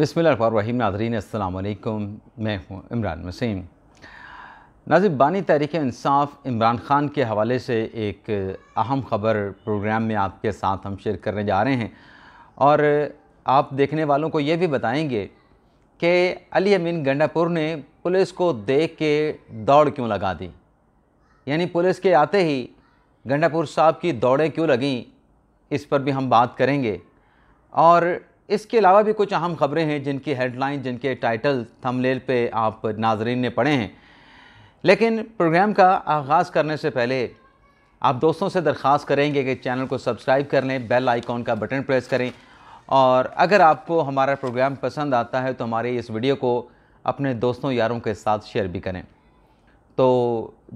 بسم اللہ الرحمن الرحیم ناظرین السلام علیکم میں ہوں عمران وسیم ناظر بانی تحریک انصاف عمران خان کے حوالے سے ایک اہم خبر پروگرام میں آپ کے ساتھ ہم شیئر کرنے جا رہے ہیں اور آپ دیکھنے والوں کو یہ بھی بتائیں گے کہ علی امین گنڈا پور نے پولیس کو دیکھ کے دوڑ کیوں لگا دی یعنی پولیس کے آتے ہی گنڈا پور صاحب کی دوڑیں کیوں لگیں اس پر بھی ہم بات کریں گے اور اس کے علاوہ بھی کچھ اہم خبریں ہیں جن کی ہیڈ لائن جن کے ٹائٹل تھم لیل پہ آپ ناظرین نے پڑھے ہیں لیکن پروگرام کا آغاز کرنے سے پہلے آپ دوستوں سے درخواست کریں گے کہ چینل کو سبسکرائب کر لیں بیل آئیکن کا بٹن پریس کریں اور اگر آپ کو ہمارا پروگرام پسند آتا ہے تو ہمارے اس ویڈیو کو اپنے دوستوں یاروں کے ساتھ شیئر بھی کریں تو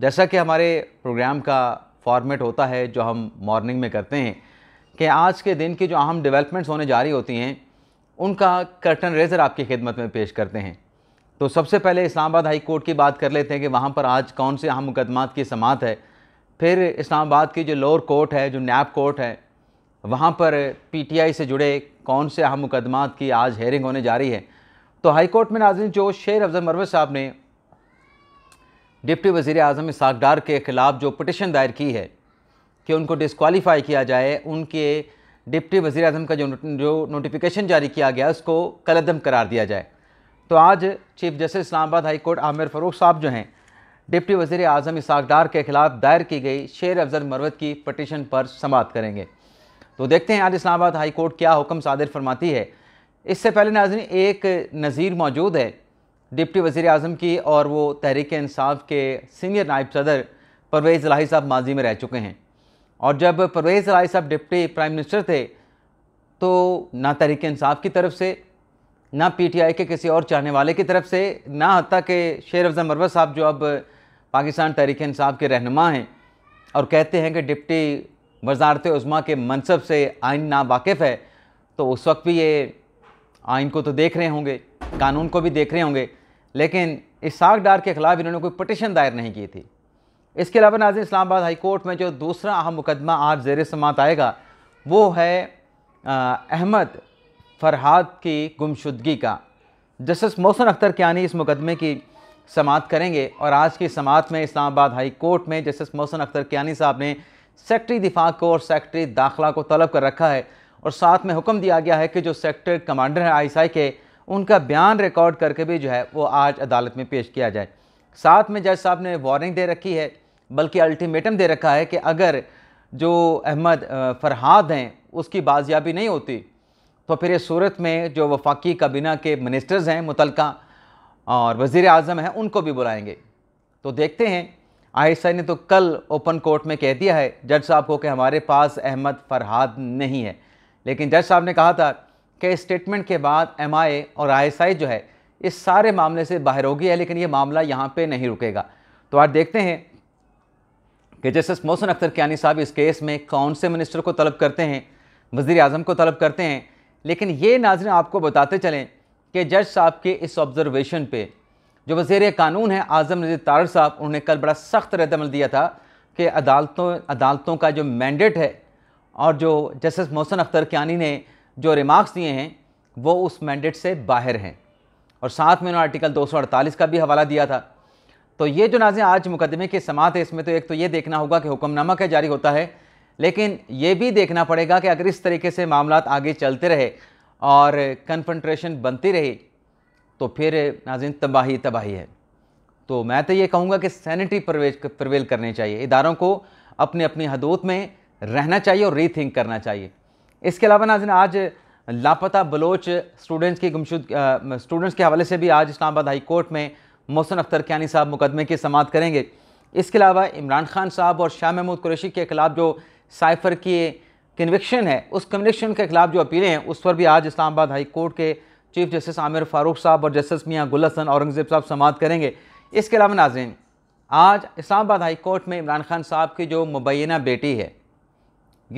جیسا کہ ہمارے پروگرام کا فارمیٹ ہوتا ہے جو ہم مارننگ میں کرتے ہیں کہ آج کے دن کی جو اہم ڈیولپمنٹس ہونے جاری ہوتی ہیں ان کا کرٹن ریزر آپ کی خدمت میں پیش کرتے ہیں تو سب سے پہلے اسلام آباد ہائی کورٹ کی بات کر لیتے ہیں کہ وہاں پر آج کون سے اہم مقدمات کی سماعت ہے پھر اسلام آباد کی جو لوور کورٹ ہے جو نیب کورٹ ہے وہاں پر پی ٹی آئی سے جڑے کون سے اہم مقدمات کی آج ہیئرنگ ہونے جاری ہے تو ہائی کورٹ میں ناظرین جو شیر افضل مروز صاحب نے ڈپٹی وزیر اعظم ساکڈار ڈار کے خلاف جو پٹیشن دائر کی ہے کہ ان کو ڈسکوالیفائی کیا جائے ان کے ڈپٹی وزیر اعظم کا جو جو نوٹیفیکیشن جاری کیا گیا اس کو قلعم قرار دیا جائے تو آج چیف جسٹس اسلام آباد ہائی کورٹ عامر فروخ صاحب جو ہیں ڈپٹی وزیر اعظم اساخ ڈار کے خلاف دائر کی گئی شیر افضل مروت کی پٹیشن پر سماعت کریں گے تو دیکھتے ہیں آج اسلام آباد ہائی کورٹ کیا حکم صادر فرماتی ہے اس سے پہلے ناظرین ایک نظیر موجود ہے ڈپٹی وزیر اعظم کی اور وہ تحریک انصاف کے سینئر نائب صدر پرویز الہی صاحب ماضی میں رہ چکے ہیں اور جب پرویز رائے صاحب ڈپٹی پرائم منسٹر تھے تو نہ تحریک انصاف کی طرف سے نہ پی ٹی آئی کے کسی اور چاہنے والے کی طرف سے نہ حتیٰ کہ شیر افضل مروہ صاحب جو اب پاکستان تحریک انصاف کے رہنما ہیں اور کہتے ہیں کہ ڈپٹی وزارت عظماء کے منصب سے آئین نا واقف ہے تو اس وقت بھی یہ آئین کو تو دیکھ رہے ہوں گے قانون کو بھی دیکھ رہے ہوں گے لیکن اس ڈار کے خلاف انہوں نے کوئی پٹیشن دائر نہیں کی تھی اس کے علاوہ ناظرین اسلام آباد ہائی کورٹ میں جو دوسرا اہم مقدمہ آج زیر سماعت آئے گا وہ ہے احمد فرحاد کی گمشدگی کا جسٹس محسن اختر کیانی اس مقدمے کی سماعت کریں گے اور آج کی سماعت میں اسلام آباد ہائی کورٹ میں جسٹس محسن اختر کیانی صاحب نے سیکٹری دفاع کو اور سیکٹری داخلہ کو طلب کر رکھا ہے اور ساتھ میں حکم دیا گیا ہے کہ جو سیکٹر کمانڈر ہیں آئی سائی آئی کے ان کا بیان ریکارڈ کر کے بھی جو ہے وہ آج عدالت میں پیش کیا جائے ساتھ میں جج صاحب نے وارننگ دے رکھی ہے بلکہ الٹیمیٹم دے رکھا ہے کہ اگر جو احمد فرحاد ہیں اس کی بازیابی نہیں ہوتی تو پھر یہ صورت میں جو وفاقی کابینہ کے منسٹرز ہیں متعلقہ اور وزیر اعظم ہیں ان کو بھی بلائیں گے تو دیکھتے ہیں آئی ایس آئی نے تو کل اوپن کورٹ میں کہہ دیا ہے جج صاحب کو کہ ہمارے پاس احمد فرہاد نہیں ہے لیکن جج صاحب نے کہا تھا کہ اسٹیٹمنٹ کے بعد ایم آئی اے اور آئی ایس آئی جو ہے اس سارے معاملے سے باہر ہو گیا ہے لیکن یہ معاملہ یہاں پہ نہیں رکے گا تو آج دیکھتے ہیں کہ جسٹس محسن اختر کیانی صاحب اس کیس میں کون سے منسٹر کو طلب کرتے ہیں وزیر اعظم کو طلب کرتے ہیں لیکن یہ ناظرین آپ کو بتاتے چلیں کہ جج صاحب کے اس آبزرویشن پہ جو وزیر قانون ہیں اعظم نظیر تارر صاحب انہوں نے کل بڑا سخت رد عمل دیا تھا کہ عدالتوں عدالتوں کا جو مینڈیٹ ہے اور جو جسٹس محسن اختر کیانی نے جو ریمارکس دیے ہیں وہ اس مینڈیٹ سے باہر ہیں اور ساتھ میں انہوں نے آرٹیکل دو سو اڑتالیس کا بھی حوالہ دیا تھا تو یہ جو ناظرین آج مقدمے کے سماعت ہے اس میں تو ایک تو یہ دیکھنا ہوگا کہ حکم نامہ کیا جاری ہوتا ہے لیکن یہ بھی دیکھنا پڑے گا کہ اگر اس طریقے سے معاملات آگے چلتے رہے اور کنفنٹریشن بنتی رہی تو پھر ناظرین تباہی تباہی ہے تو میں تو یہ کہوں گا کہ سینیٹری پرویل کرنے چاہیے اداروں کو اپنے اپنی حدود میں رہنا چاہیے اور ری تھنک کرنا چاہیے اس کے علاوہ ناظرین آج لاپتہ بلوچ اسٹوڈنٹس کی گمشد اسٹوڈنٹس کے حوالے سے بھی آج اسلام آباد ہائی کورٹ میں محسن اختر کیانی صاحب مقدمے کی سماعت کریں گے اس کے علاوہ عمران خان صاحب اور شاہ محمود قریشی کے خلاف جو سائفر کی کنوکشن ہے اس کنوکشن کے خلاف جو اپیلیں ہیں اس پر بھی آج اسلام آباد ہائی کورٹ کے چیف جسٹس عامر فاروق صاحب اور جسٹس میاں گل حسن اورنگزیب صاحب سماعت کریں گے اس کے علاوہ ناظرین آج اسلام آباد ہائی کورٹ میں عمران خان صاحب کی جو مبینہ بیٹی ہے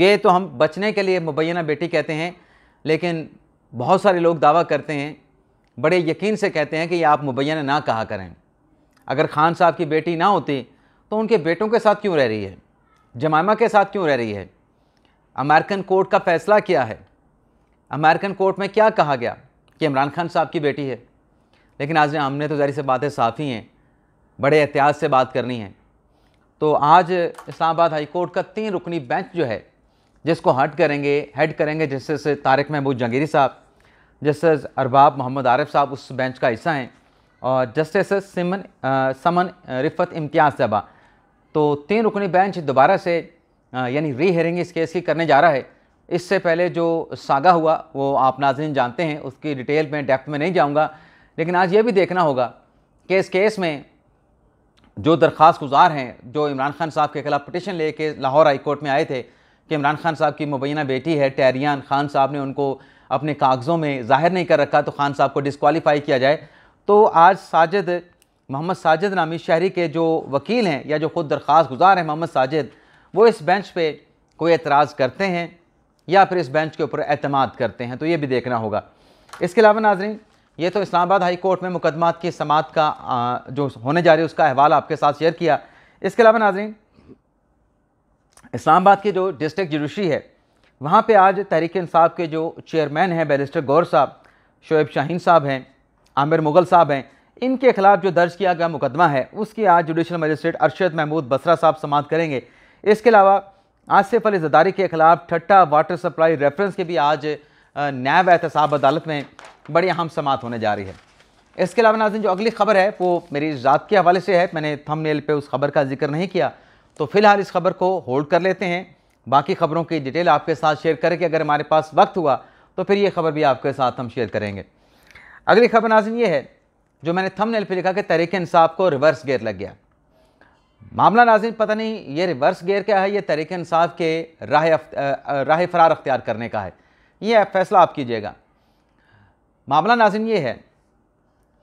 یہ تو ہم بچنے کے لیے مبینہ بیٹی کہتے ہیں لیکن بہت سارے لوگ دعویٰ کرتے ہیں بڑے یقین سے کہتے ہیں کہ یہ آپ مبینہ نہ کہا کریں اگر خان صاحب کی بیٹی نہ ہوتی تو ان کے بیٹوں کے ساتھ کیوں رہ رہی ہے جمائمہ کے ساتھ کیوں رہ رہی ہے امریکن کورٹ کا فیصلہ کیا ہے امریکن کورٹ میں کیا کہا گیا کہ عمران خان صاحب کی بیٹی ہے لیکن آج ہم نے تو ظاہر سے باتیں صافی ہیں بڑے احتیاط سے بات کرنی ہیں تو آج اسلام آباد ہائی کورٹ کا تین رکنی بینچ جو ہے جس کو ہٹ کریں گے ہیڈ کریں گے جس سے طارق محبود جنگیری صاحب جسٹس ارباب محمد عارف صاحب اس بینچ کا حصہ ہیں اور جسٹس سمن سمن رفت امتیاز ذبح تو تین رکنی بینچ دوبارہ سے یعنی ری ہیئرنگ اس کیس کی کرنے جا رہا ہے اس سے پہلے جو ساگا ہوا وہ آپ ناظرین جانتے ہیں اس کی ڈیٹیل میں ڈیپتھ میں نہیں جاؤں گا لیکن آج یہ بھی دیکھنا ہوگا کہ اس کیس میں جو درخواست گزار ہیں جو عمران خان صاحب کے خلاف پٹیشن لے کے لاہور ہائی کورٹ میں آئے تھے کہ عمران خان صاحب کی مبینہ بیٹی ہے ٹیریان خان صاحب نے ان کو اپنے کاغذوں میں ظاہر نہیں کر رکھا تو خان صاحب کو ڈسکوالیفائی کیا جائے تو آج ساجد محمد ساجد نامی شہری کے جو وکیل ہیں یا جو خود درخواست گزار ہیں محمد ساجد وہ اس بینچ پہ کوئی اعتراض کرتے ہیں یا پھر اس بینچ کے اوپر اعتماد کرتے ہیں تو یہ بھی دیکھنا ہوگا اس کے علاوہ ناظرین یہ تو اسلام آباد ہائی کورٹ میں مقدمات کی سماعت کا جو ہونے جا رہی ہے اس کا احوال آپ کے ساتھ شیئر کیا اس کے علاوہ ناظرین اسلام آباد کی جو ڈسٹرک جوڈیشری ہے وہاں پہ آج تحریک انصاف کے جو چیئرمین ہیں بیرسٹر گور صاحب شعیب شاہین صاحب ہیں عامر مغل صاحب ہیں ان کے خلاف جو درج کیا گیا مقدمہ ہے اس کی آج جوڈیشل مجسٹریٹ ارشد محمود بسرہ صاحب سماعت کریں گے اس کے علاوہ آج سے زداری کے خلاف ٹھٹا واٹر سپلائی ریفرنس کے بھی آج نیب احتساب عدالت میں بڑی اہم سماعت ہونے جا رہی ہے اس کے علاوہ ناظرین جو اگلی خبر ہے وہ میری ذات کے حوالے سے ہے میں نے تھم نیل پہ اس خبر کا ذکر نہیں کیا تو فی الحال اس خبر کو ہولڈ کر لیتے ہیں باقی خبروں کی ڈیٹیل آپ کے ساتھ شیئر کر کے اگر ہمارے پاس وقت ہوا تو پھر یہ خبر بھی آپ کے ساتھ ہم شیئر کریں گے اگلی خبر ناظرین یہ ہے جو میں نے تھم نیل پہ لکھا کہ تحریک انصاف کو ریورس گیئر لگ گیا معاملہ ناظرین پتہ نہیں یہ ریورس گیئر کیا ہے یہ تحریک انصاف کے راہ فرار اختیار کرنے کا ہے یہ فیصلہ آپ کیجئے گا معاملہ ناظرین یہ ہے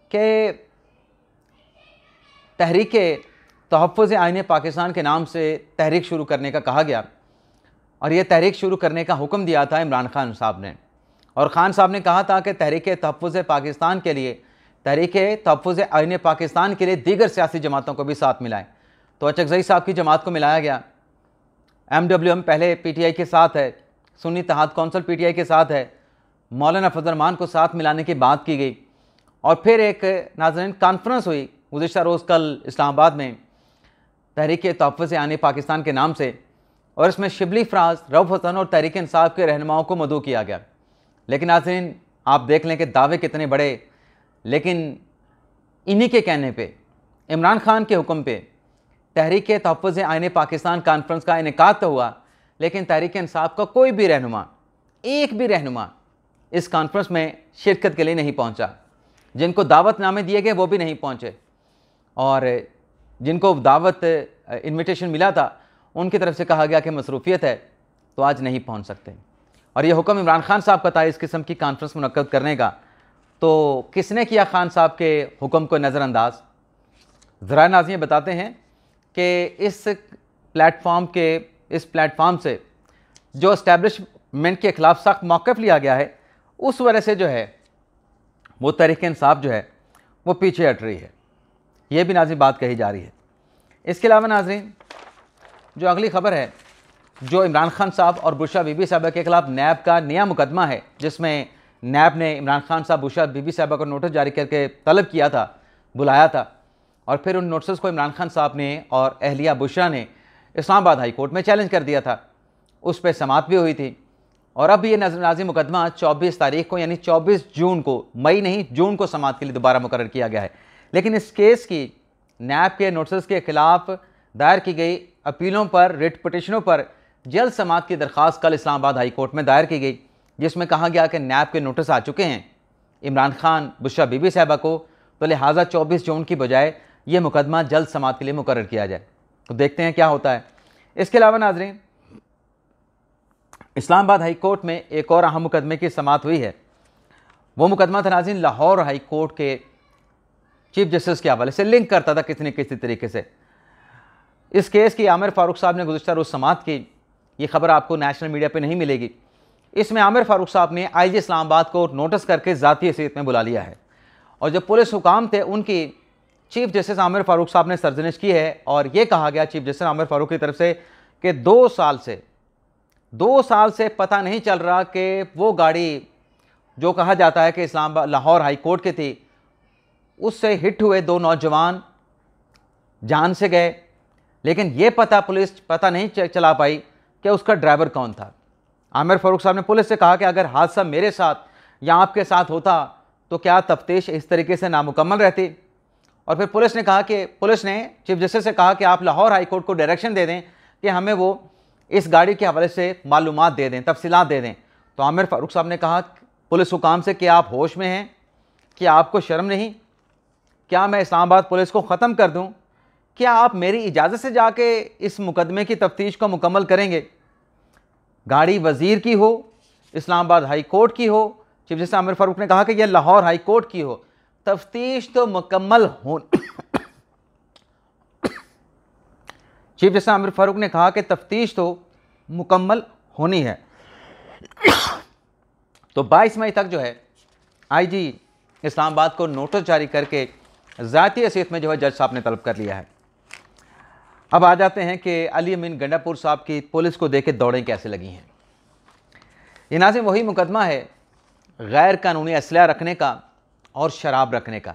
کہ تحریک تحفظ آئین پاکستان کے نام سے تحریک شروع کرنے کا کہا گیا اور یہ تحریک شروع کرنے کا حکم دیا تھا عمران خان صاحب نے اور خان صاحب نے کہا تھا کہ تحریک تحفظ پاکستان کے لیے تحریک تحفظ آئین پاکستان کے لیے دیگر سیاسی جماعتوں کو بھی ساتھ ملائیں تو اچکزئی صاحب کی جماعت کو ملایا گیا ایم ڈبلیو ایم پہلے پی ٹی آئی کے ساتھ ہے سنی تحاد کونسل پی ٹی آئی کے ساتھ ہے مولانا فضرمان کو ساتھ ملانے کی بات کی گئی اور پھر ایک ناظرین کانفرنس ہوئی گزشتہ روز کل اسلام آباد میں تحریک تحفظ آئین پاکستان کے نام سے اور اس میں شبلی فراز رب حسن اور تحریک انصاف کے رہنماؤں کو مدعو کیا گیا لیکن ناظرین آپ دیکھ لیں کہ دعوے کتنے بڑے لیکن انہی کے کہنے پہ عمران خان کے حکم پہ تحریک تحفظ آئین پاکستان کانفرنس کا انعقاد تو ہوا لیکن تحریک انصاف کا کوئی بھی رہنما ایک بھی رہنما اس کانفرنس میں شرکت کے لیے نہیں پہنچا جن کو دعوت نامے دیے گئے وہ بھی نہیں پہنچے اور جن کو دعوت انویٹیشن ملا تھا ان کی طرف سے کہا گیا کہ مصروفیت ہے تو آج نہیں پہنچ سکتے اور یہ حکم عمران خان صاحب تھا اس قسم کی کانفرنس منعقد کرنے کا تو کس نے کیا خان صاحب کے حکم کو نظر انداز ذرائع ناظرین بتاتے ہیں کہ اس پلیٹ فارم کے اس پلیٹ فارم سے جو اسٹیبلشمنٹ کے خلاف سخت موقف لیا گیا ہے اس وجہ سے جو ہے وہ تحریک انصاف جو ہے وہ پیچھے ہٹ رہی ہے یہ بھی ناظرین بات کہی جا رہی ہے اس کے علاوہ ناظرین جو اگلی خبر ہے جو عمران خان صاحب اور بشا بی بی صاحبہ کے خلاف نیب کا نیا مقدمہ ہے جس میں نیب نے عمران خان صاحب بشرا بی بی صاحبہ کو نوٹس جاری کر کے طلب کیا تھا بلایا تھا اور پھر ان نوٹسز کو عمران خان صاحب نے اور اہلیہ بشرا نے اسلام آباد ہائی کورٹ میں چیلنج کر دیا تھا اس پہ سماعت بھی ہوئی تھی اور اب یہ نظر نازی مقدمہ چوبیس تاریخ کو یعنی چوبیس جون کو مئی نہیں جون کو سماعت کے لیے دوبارہ مقرر کیا گیا ہے لیکن اس کیس کی نیب کے نوٹسز کے خلاف دائر کی گئی اپیلوں پر ریٹ پٹیشنوں پر جلد سماعت کی درخواست کل اسلام آباد ہائی کورٹ میں دائر کی گئی جس میں کہا گیا کہ نیب کے نوٹس آ چکے ہیں عمران خان بشرا بی بی صاحبہ کو تو لہٰذا چوبیس جون کی بجائے یہ مقدمہ جلد سماعت کے لیے مقرر کیا جائے تو دیکھتے ہیں کیا ہوتا ہے اس کے علاوہ ناظرین اسلام آباد ہائی کورٹ میں ایک اور اہم مقدمے کی سماعت ہوئی ہے وہ مقدمہ تھا ناظرین لاہور ہائی کورٹ کے چیف جسٹس کے حوالے سے لنک کرتا تھا کسی نہ کسی طریقے سے اس کیس کی عامر فاروق صاحب نے گزشتہ روز سماعت کی یہ خبر آپ کو نیشنل میڈیا پہ نہیں ملے گی اس میں عامر فاروق صاحب نے آئی جی اسلام آباد کو نوٹس کر کے ذاتی حیثیت میں بلا لیا ہے اور جب پولیس حکام تھے ان کی چیف جسٹس عامر فاروق صاحب نے سرزنش کی ہے اور یہ کہا گیا چیف جسٹس عامر فاروق کی طرف سے کہ دو سال سے دو سال سے پتہ نہیں چل رہا کہ وہ گاڑی جو کہا جاتا ہے کہ اسلام لاہور ہائی کورٹ کی تھی اس سے ہٹ ہوئے دو نوجوان جان سے گئے لیکن یہ پتہ پولیس پتہ نہیں چلا پائی کہ اس کا ڈرائیور کون تھا عامر فاروق صاحب نے پولیس سے کہا کہ اگر حادثہ میرے ساتھ یا آپ کے ساتھ ہوتا تو کیا تفتیش اس طریقے سے نامکمل رہتی اور پھر پولیس نے کہا کہ پولیس نے چیف جسٹس سے کہا کہ آپ لاہور ہائی کورٹ کو ڈائریکشن دے دیں کہ ہمیں وہ اس گاڑی کے حوالے سے معلومات دے دیں تفصیلات دے دیں تو عامر فاروق صاحب نے کہا پولیس حکام سے کہ آپ ہوش میں ہیں کہ آپ کو شرم نہیں کیا میں اسلام آباد پولیس کو ختم کر دوں کیا آپ میری اجازت سے جا کے اس مقدمے کی تفتیش کو مکمل کریں گے گاڑی وزیر کی ہو اسلام آباد ہائی کورٹ کی ہو چیف جسٹس عامر فاروق نے کہا کہ یہ لاہور ہائی کورٹ کی ہو تفتیش تو مکمل ہو چیف جسٹس عامر فاروق نے کہا کہ تفتیش تو مکمل ہونی ہے تو بائیس مئی تک جو ہے آئی جی اسلام آباد کو نوٹس جاری کر کے ذاتی حیثیت میں جو ہے جج صاحب نے طلب کر لیا ہے اب آ جاتے ہیں کہ علی امین گنڈاپور صاحب کی پولیس کو دے کے دوڑیں کیسے لگی ہیں یہ ناظم وہی مقدمہ ہے غیر قانونی اسلحہ رکھنے کا اور شراب رکھنے کا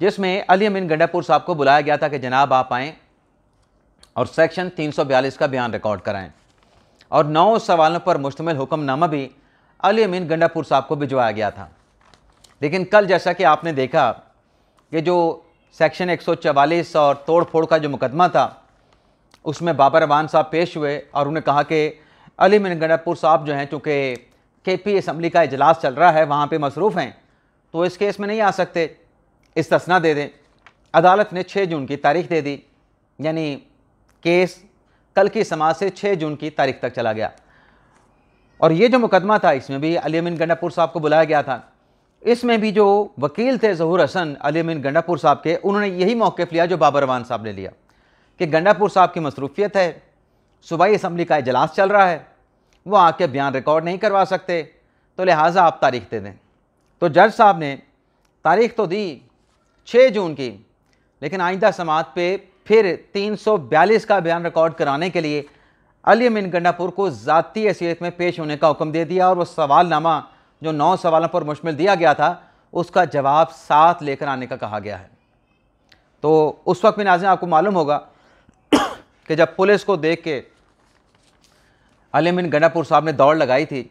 جس میں علی امین گنڈاپور صاحب کو بلایا گیا تھا کہ جناب آپ آئیں اور سیکشن تین سو بیالیس کا بیان ریکارڈ کرائیں اور نو سوالوں پر مشتمل حکم نامہ بھی علی امین گنڈاپور صاحب کو بھجوایا گیا تھا لیکن کل جیسا کہ آپ نے دیکھا کہ جو سیکشن ایک سو چوالیس اور توڑ پھوڑ کا جو مقدمہ تھا اس میں بابر روان صاحب پیش ہوئے اور انہوں نے کہا کہ علی من پور صاحب جو ہیں چونکہ کے پی اسمبلی کا اجلاس چل رہا ہے وہاں پہ مصروف ہیں تو اس کیس میں نہیں آ سکتے استثنا دے دیں عدالت نے چھ جون کی تاریخ دے دی یعنی کیس کل کی سماج سے چھ جون کی تاریخ تک چلا گیا اور یہ جو مقدمہ تھا اس میں بھی علی گنڈا پور صاحب کو بلایا گیا تھا اس میں بھی جو وکیل تھے ظہور حسن علی امین گنڈا پور صاحب کے انہوں نے یہی موقف لیا جو بابر روان صاحب نے لیا کہ گنڈاپور صاحب کی مصروفیت ہے صوبائی اسمبلی کا اجلاس چل رہا ہے وہ آ کے بیان ریکارڈ نہیں کروا سکتے تو لہٰذا آپ تاریخ دے دیں تو جج صاحب نے تاریخ تو دی چھ جون کی لیکن آئندہ سماعت پہ پھر تین سو بیالیس کا بیان ریکارڈ کرانے کے لیے علی امین گنڈاپور کو ذاتی حیثیت میں پیش ہونے کا حکم دے دیا اور وہ سوال نامہ جو نو سوالوں پر مشمل دیا گیا تھا اس کا جواب ساتھ لے کر آنے کا کہا گیا ہے تو اس وقت میں ناظرین آپ کو معلوم ہوگا کہ جب پولیس کو دیکھ کے گنڈا پور صاحب نے دوڑ لگائی تھی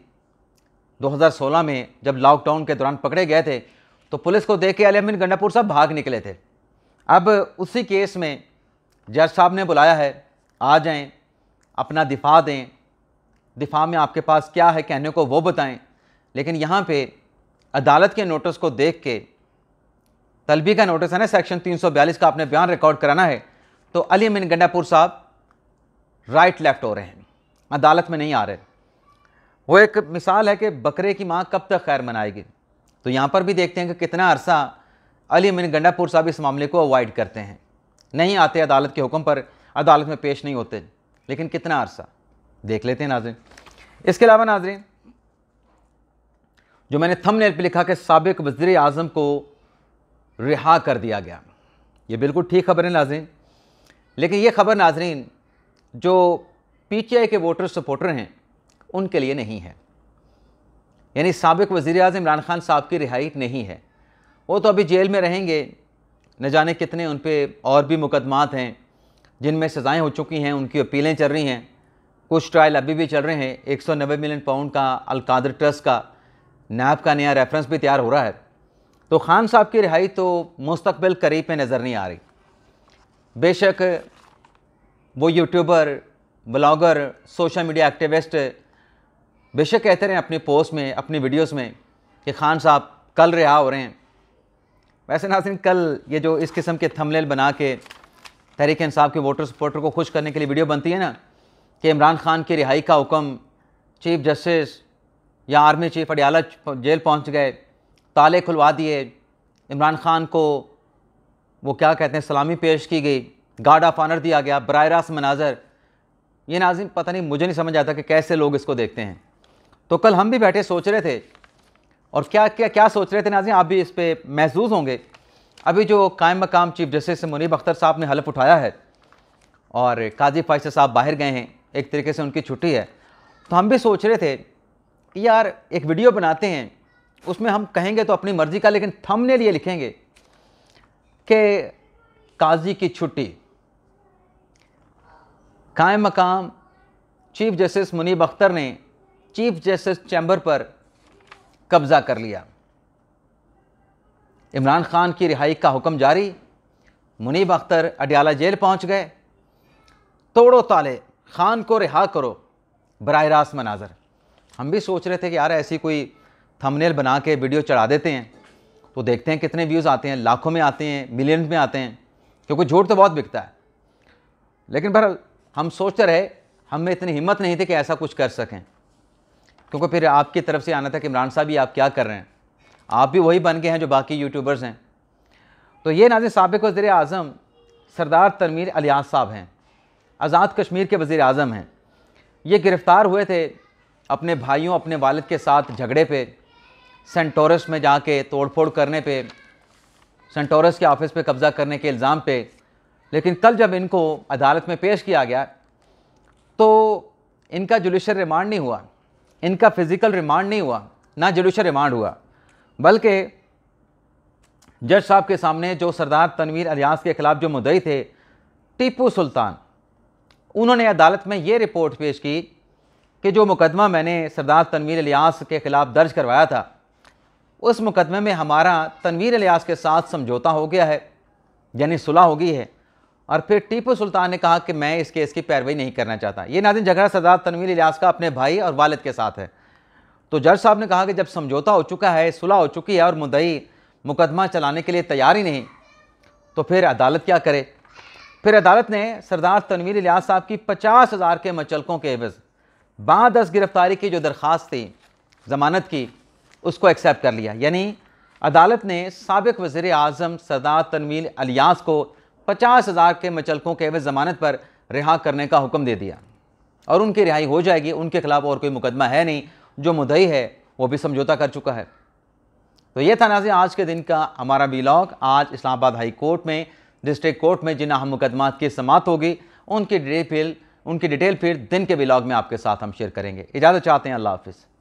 دو ہزار سولہ میں جب لاک ڈاؤن کے دوران پکڑے گئے تھے تو پولیس کو دیکھ کے گنڈا پور صاحب بھاگ نکلے تھے اب اسی کیس میں جج صاحب نے بلایا ہے آ جائیں اپنا دفاع دیں دفاع میں آپ کے پاس کیا ہے کہنے کو وہ بتائیں لیکن یہاں پہ عدالت کے نوٹس کو دیکھ کے طلبی کا نوٹس ہے نا سیکشن تین سو بیالیس کا آپ نے بیان ریکارڈ کرانا ہے تو علی من پور صاحب رائٹ لیفٹ ہو رہے ہیں عدالت میں نہیں آ رہے وہ ایک مثال ہے کہ بکرے کی ماں کب تک خیر منائے گی تو یہاں پر بھی دیکھتے ہیں کہ کتنا عرصہ علی من پور صاحب اس معاملے کو اوائڈ کرتے ہیں نہیں آتے عدالت کے حکم پر عدالت میں پیش نہیں ہوتے لیکن کتنا عرصہ دیکھ لیتے ہیں ناظرین اس کے علاوہ ناظرین جو میں نے تھم نیل پہ لکھا کہ سابق وزیر اعظم کو رہا کر دیا گیا یہ بالکل ٹھیک خبر ہے ناظرین لیکن یہ خبر ناظرین جو پی ٹی آئی کے ووٹر سپورٹر ہیں ان کے لیے نہیں ہے یعنی سابق وزیر اعظم عمران خان صاحب کی رہائی نہیں ہے وہ تو ابھی جیل میں رہیں گے نہ جانے کتنے ان پہ اور بھی مقدمات ہیں جن میں سزائیں ہو چکی ہیں ان کی اپیلیں چل رہی ہیں کچھ ٹرائل ابھی بھی چل رہے ہیں ایک سو نوے ملین پاؤنڈ کا القادر ٹرسٹ کا نیب کا نیا ریفرنس بھی تیار ہو رہا ہے تو خان صاحب کی رہائی تو مستقبل قریب میں نظر نہیں آ رہی بے شک وہ YouTuber blogger social media activist بے شک کہتے رہے ہیں اپنی پوسٹ میں اپنی ویڈیوز میں کہ خان صاحب کل رہا ہو رہے ہیں ویسے ناظرین کل یہ جو اس قسم کے تھملیل بنا کے تحریک انصاف کے ووٹر سپورٹر کو خوش کرنے کے لیے ویڈیو بنتی ہے نا کہ عمران خان کی رہائی کا حکم چیف جسٹس یا آرمی چیف اڈیالہ جیل پہنچ گئے تالے کھلوا دیے عمران خان کو وہ کیا کہتے ہیں سلامی پیش کی گئی گارڈ آف آنر دیا گیا براہ راست مناظر یہ ناظم پتہ نہیں مجھے نہیں سمجھ آتا کہ کیسے لوگ اس کو دیکھتے ہیں تو کل ہم بھی بیٹھے سوچ رہے تھے اور کیا کیا سوچ رہے تھے ناظرین آپ بھی اس پہ محظوظ ہوں گے ابھی جو قائم مقام چیف جسٹس منیب اختر صاحب نے حلف اٹھایا ہے اور قاضی فائص صاحب باہر گئے ہیں ایک طریقے سے ان کی چھٹی ہے تو ہم بھی سوچ رہے تھے کہ یار ایک ویڈیو بناتے ہیں اس میں ہم کہیں گے تو اپنی مرضی کا لیکن تھم نے لیے لکھیں گے کہ قاضی کی چھٹی قائم مقام چیف جسٹس منیب اختر نے چیف جسٹس چیمبر پر قبضہ کر لیا عمران خان کی رہائی کا حکم جاری منیب اختر اڈیالہ جیل پہنچ گئے توڑو تالے خان کو رہا کرو براہ راست مناظر ہم بھی سوچ رہے تھے کہ یار ایسی کوئی تھمنیل بنا کے ویڈیو چڑھا دیتے ہیں تو دیکھتے ہیں کتنے ویوز آتے ہیں لاکھوں میں آتے ہیں ملین میں آتے ہیں کیونکہ جھوٹ تو بہت بکتا ہے لیکن بھر ہم سوچتے رہے ہم میں اتنی ہمت نہیں تھی کہ ایسا کچھ کر سکیں کیونکہ پھر آپ کی طرف سے آنا تھا کہ عمران صاحب یہ آپ کیا کر رہے ہیں آپ بھی وہی بن گئے ہیں جو باقی یوٹیوبرز ہیں تو یہ ناظرین سابق وزیر اعظم سردار ترمیر الیاس صاحب ہیں آزاد کشمیر کے وزیر اعظم ہیں یہ گرفتار ہوئے تھے اپنے بھائیوں اپنے والد کے ساتھ جھگڑے پہ سینٹورس میں جا کے توڑ پھوڑ کرنے پہ سنٹورس کے آفس پہ قبضہ کرنے کے الزام پہ لیکن کل جب ان کو عدالت میں پیش کیا گیا تو ان کا جوڈیشل ریمانڈ نہیں ہوا ان کا فزیکل ریمانڈ نہیں ہوا نہ جوڈیشل ریمانڈ ہوا بلکہ جج صاحب کے سامنے جو سردار تنویر الیاس کے خلاف جو مدعی تھے ٹیپو سلطان انہوں نے عدالت میں یہ رپورٹ پیش کی کہ جو مقدمہ میں نے سردار تنویر الیاس کے خلاف درج کروایا تھا اس مقدمے میں ہمارا تنویر الیاس کے ساتھ سمجھوتا ہو گیا ہے یعنی صلح ہو گئی ہے اور پھر ٹیپو سلطان نے کہا کہ میں اس کیس کی پیروی نہیں کرنا چاہتا یہ ناظرین جھگڑا سردار تنویر الیاس کا اپنے بھائی اور والد کے ساتھ ہے تو جج صاحب نے کہا کہ جب سمجھوتا ہو چکا ہے صلح ہو چکی ہے اور مدعی مقدمہ چلانے کے لیے تیار ہی نہیں تو پھر عدالت کیا کرے پھر عدالت نے سردار تنویر الیاس صاحب کی پچاس ہزار کے مچلکوں کے عوض بعد از گرفتاری کی جو درخواست تھی ضمانت کی اس کو ایکسیپٹ کر لیا یعنی عدالت نے سابق وزیر اعظم سردار تنویل الیاس کو پچاس ہزار کے مچلکوں کے عوض ضمانت پر رہا کرنے کا حکم دے دیا اور ان کی رہائی ہو جائے گی ان کے خلاف اور کوئی مقدمہ ہے نہیں جو مدعی ہے وہ بھی سمجھوتا کر چکا ہے تو یہ تھا ناظرین آج کے دن کا ہمارا بھی لاک آج اسلام آباد ہائی کورٹ میں ڈسٹرک کورٹ میں جن اہم مقدمات کی سماعت ہوگی ان کی ڈیٹیل پیل ان کی ڈیٹیل پھر دن کے ولاگ میں آپ کے ساتھ ہم شیئر کریں گے اجازت چاہتے ہیں اللہ حافظ